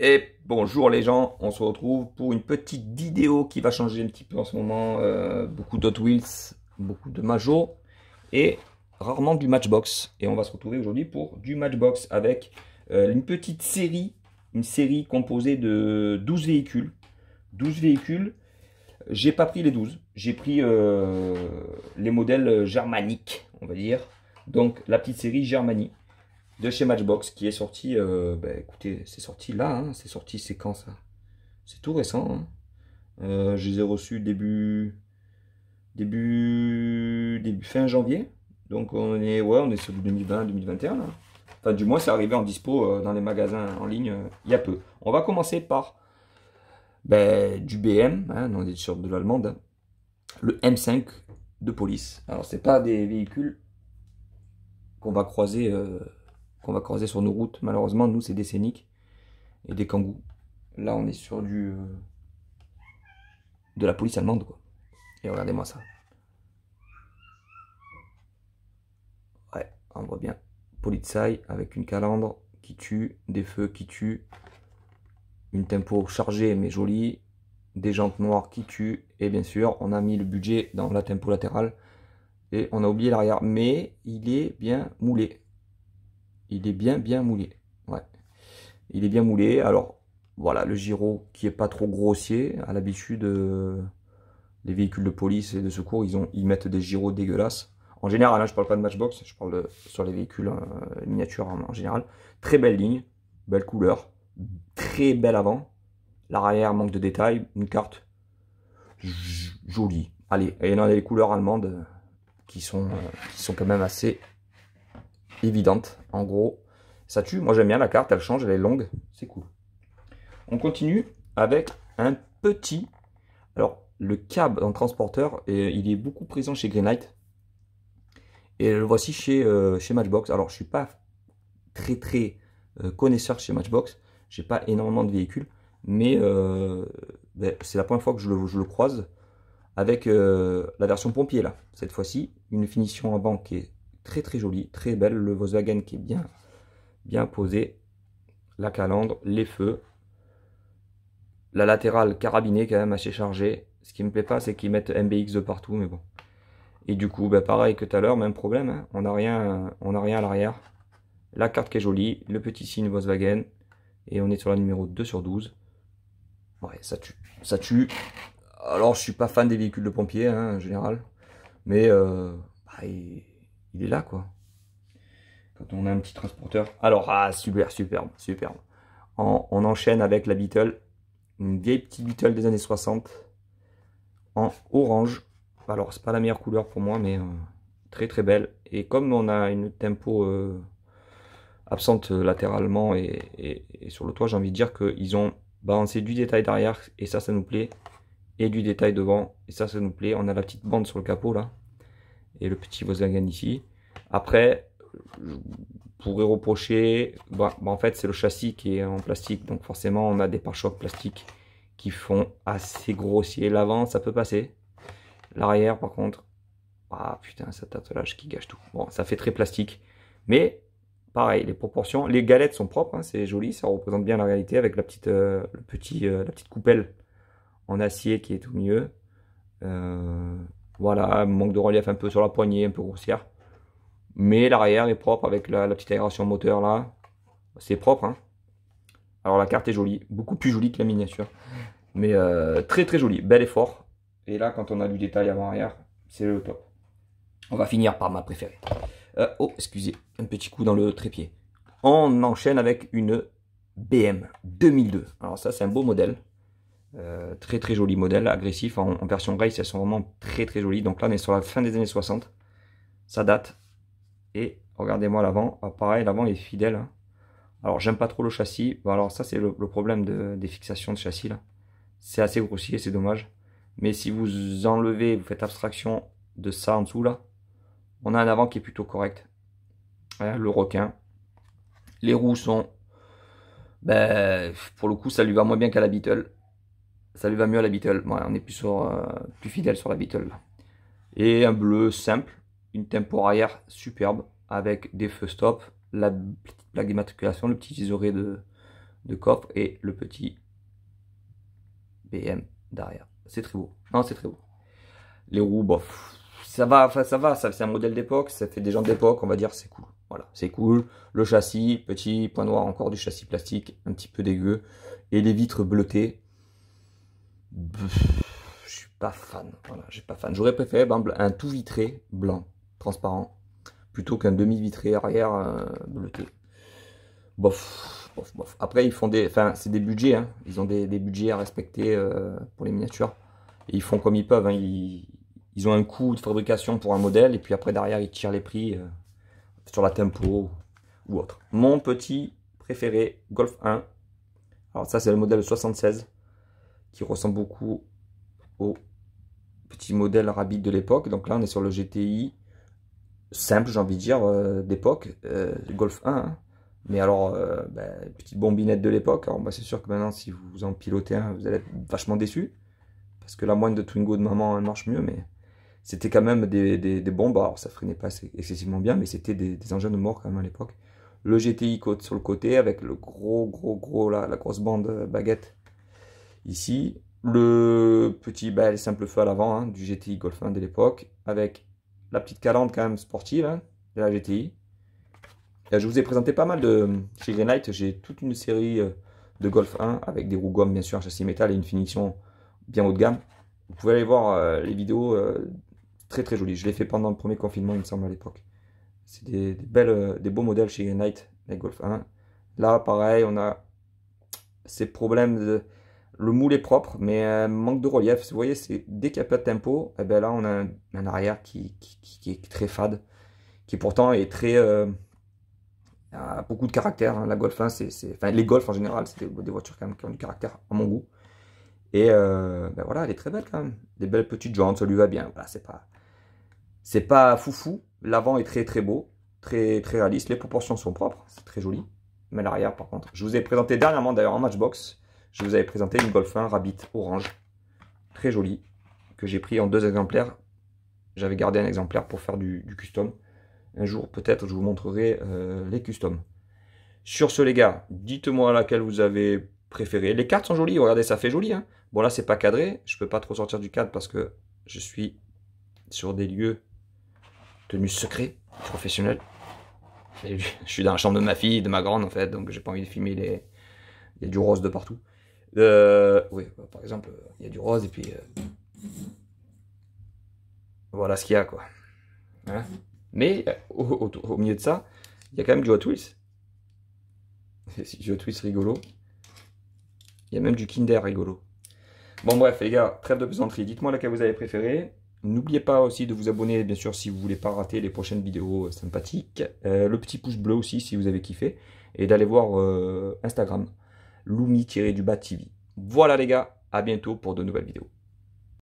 Et bonjour les gens, on se retrouve pour une petite vidéo qui va changer un petit peu en ce moment. Euh, beaucoup d'Hot Wheels, beaucoup de Majo et rarement du Matchbox. Et on va se retrouver aujourd'hui pour du Matchbox avec euh, une petite série, une série composée de 12 véhicules. 12 véhicules, j'ai pas pris les 12, j'ai pris euh, les modèles germaniques, on va dire. Donc la petite série Germanie de chez Matchbox qui est sorti, euh, bah, écoutez, c'est sorti là, hein, c'est sorti, c'est quand ça C'est tout récent. Hein. euh, je les ai reçus début, début, début, fin janvier. Donc on est, ouais, on est sur 2020-2021 Enfin, du moins, c'est arrivé en dispo euh, dans les magasins en ligne euh, il y a peu. On va commencer par ben, du BM, hein, on est sur de l'allemande, le M5 de police. Alors, c'est pas des véhicules qu'on va croiser qu'on va croiser sur nos routes. Malheureusement, nous, c'est des scéniques et des kangous. Là, on est sur du. Euh, de la police allemande, quoi. Et regardez-moi ça. Ouais, on voit bien. Polizei avec une calandre qui tue, des feux qui tue une tempo chargée mais jolie, des jantes noires qui tue et bien sûr, on a mis le budget dans la tempo latérale et on a oublié l'arrière, mais il est bien moulé il est bien bien moulé. Ouais. Il est bien moulé. Alors voilà, le gyro qui est pas trop grossier. À l'habitude, les euh, véhicules de police et de secours, ils, ont, ils mettent des gyros dégueulasses. En général, je hein, je parle pas de matchbox, je parle sur les véhicules hein, miniatures en, général. Très belle ligne, belle couleur, très belle avant. L'arrière manque de détails, une carte jolie. Allez, et en a les couleurs allemandes euh, qui sont, euh, qui sont quand même assez évidente. En gros, ça tue. Moi, j'aime bien la carte, elle change, elle est longue. C'est cool. On continue avec un petit... Alors, le cab en transporteur, et il est beaucoup présent chez Greenlight. Et le voici chez, euh, chez Matchbox. Alors, je suis pas très, très euh, connaisseur chez Matchbox. J'ai pas énormément de véhicules. Mais euh, ben, c'est la première fois que je le, le croise avec la version pompier, là. Cette fois-ci, une finition en banque et est très très joli. très belle. Le Volkswagen qui est bien, bien posé. La calandre, les feux. La latérale carabinée quand même assez chargée. Ce qui me plaît pas, c'est qu'ils mettent MBX de partout, mais bon. Et du coup, bah, pareil que tout à l'heure, même problème. Hein. On n'a rien, on rien à l'arrière. La carte qui est jolie, le petit signe Volkswagen. Et on est sur la numéro 2 sur 12. Ouais, ça tue. Ça tue. Alors, je suis pas fan des véhicules de pompiers, hein, en général. Mais, euh, bah, il est là, quoi. Quand on a un petit transporteur. Alors, ah, super, superbe, superbe. On, enchaîne avec la Beetle, une vieille petite Beetle des années 60, en orange. Alors, c'est pas la meilleure couleur pour moi, mais euh, très très belle. Et comme on a une tempo euh, absente euh, latéralement et, et, sur le toit, j'ai envie de dire qu'ils ont balancé du détail derrière, et ça, ça nous plaît. Et du détail devant, et ça, ça nous plaît. On a la petite bande sur le capot, là et le petit Volkswagen ici. Après, je pourrais reprocher, bah, bah, en fait c'est le châssis qui est en plastique, donc forcément on a des pare-chocs plastiques qui font assez grossier. L'avant ça peut passer, l'arrière par contre, ah putain cet attelage qui gâche tout. Bon ça fait très plastique, mais pareil les proportions, les galettes sont propres, hein, c'est joli, ça représente bien la réalité avec la petite, euh, le petit, euh, la petite coupelle en acier qui est tout mieux Euh, voilà, manque de relief un peu sur la poignée, un peu grossière. Mais l'arrière est propre avec la, petite aération moteur là. C'est propre. Hein. Alors la carte est jolie, beaucoup plus jolie que la miniature. Mais euh, très très jolie, bel effort. Et là, quand on a du détail avant-arrière, c'est le top. On va finir par ma préférée. Euh, oh, excusez, un petit coup dans le trépied. On enchaîne avec une BM 2002. Alors ça, c'est un beau modèle. Euh, très très joli modèle, agressif. En, version race, elles sont vraiment très très jolies. Donc là, on est sur la fin des années 60. Ça date. Et regardez-moi l'avant. Ah, pareil, l'avant est fidèle. Hein. Alors, j'aime pas trop le châssis. alors ça, c'est le, problème des fixations de châssis. là. C'est assez grossier, c'est dommage. Mais si vous enlevez, vous faites abstraction de ça en dessous là, on a un avant qui est plutôt correct. Hein, le requin. Les roues sont... Ben, pour le coup, ça lui va moins bien qu'à la Beetle ça lui va mieux à la Beetle. on est plus, euh, plus fidèle sur la Beetle. Et un bleu simple, une tempo arrière superbe, avec des feux stop, la petite plaque d'immatriculation, le petit visoré de, coffre et le petit BM derrière. C'est très beau. Non, c'est très beau. Les roues, bof. Ça va, ça va, ça, c'est un modèle d'époque, ça fait des gens d'époque, on va dire, c'est cool. Voilà, c'est cool. Le châssis, petit point noir encore du châssis plastique, un petit peu dégueu. Et les vitres bleutées, je suis pas fan. Voilà, j'ai pas fan. J'aurais préféré ben, un tout vitré blanc, transparent, plutôt qu'un demi vitré arrière euh, bleuté. Bof, bof, bof. Après, ils font des, enfin, c'est des budgets. Hein. Ils ont des, budgets à respecter euh, pour les miniatures. Et ils font comme ils peuvent. Hein. Ils, ont un coût de fabrication pour un modèle, et puis après derrière, ils tirent les prix euh, sur la tempo ou autre. Mon petit préféré, Golf 1. Alors ça, c'est le modèle 76 qui ressemble beaucoup au petit modèle Rabbit de l'époque. Donc là, on est sur le GTI simple, j'ai envie de dire, euh, d'époque, euh, Golf 1. Hein. Mais alors, euh, bah, petite bombinette de l'époque. Alors, c'est sûr que maintenant, si vous en pilotez un, vous allez être vachement déçu. Parce que la moine de Twingo de maman, elle marche mieux, mais c'était quand même des, des, bombes. Alors, ça freinait pas excessivement bien, mais c'était des, des, engins de mort quand même à l'époque. Le GTI côte sur le côté, avec le gros, gros, gros, là, la grosse bande baguette Ici, le petit bel bah, simple feu à l'avant hein, du GTI Golf 1 de l'époque, avec la petite calandre quand même sportive hein, de la GTI. Euh, je vous ai présenté pas mal de... Chez Greenlight, j'ai toute une série euh, de Golf 1 avec des roues gomme, bien sûr, châssis métal et une finition bien haut de gamme. Vous pouvez aller voir euh, les vidéos, très très jolies. Je l'ai fait pendant le premier confinement, il me semble, à l'époque. C'est des, belles, des beaux modèles chez Greenlight, les Golf 1. Là, pareil, on a ces problèmes de le moule est propre, mais euh, manque de relief. Vous voyez, c'est dès qu'il n'y a pas de tempo, eh ben là, on a un, arrière qui, qui, est très fade, qui pourtant est très... Euh, a beaucoup de caractère. Hein. La Golf c'est... Enfin, les Golf en général, c'est des, voitures quand qui ont du caractère, à mon goût. Et euh, ben voilà, elle est très belle quand même. Des belles petites jantes, ça lui va bien. Là, c'est pas... C'est pas foufou. L'avant est très très beau, très très réaliste. Les proportions sont propres, c'est très joli. Mais l'arrière, par contre, je vous ai présenté dernièrement d'ailleurs en matchbox je vous avais présenté une Golf 1 Rabbit orange, très jolie, que j'ai pris en deux exemplaires. J'avais gardé un exemplaire pour faire du, custom. Un jour, peut-être, je vous montrerai euh, les customs. Sur ce, les gars, dites-moi laquelle vous avez préféré. Les cartes sont jolies, regardez, ça fait joli. Hein. bon, là, c'est pas cadré. Je peux pas trop sortir du cadre parce que je suis sur des lieux tenus secrets, professionnels. je suis dans la chambre de ma fille, de ma grande, en fait, donc j'ai pas envie de filmer les... Il y a du rose de partout. Euh, oui, bah, par exemple, euh, il y a du rose et puis... Euh, voilà ce qu'il y a, quoi. Hein? Mais au, milieu de ça, il y a quand même du Hot Wheels. du Hot rigolo. Il y a même du Kinder rigolo. Bon bref, les gars, trêve de plaisanterie. Dites-moi laquelle vous avez préférée. N'oubliez pas aussi de vous abonner, bien sûr, si vous voulez pas rater les prochaines vidéos sympathiques. le petit pouce bleu aussi, si vous avez kiffé. Et d'aller voir Instagram. Lumi-du-Bas TV. Voilà les gars, à bientôt pour de nouvelles vidéos.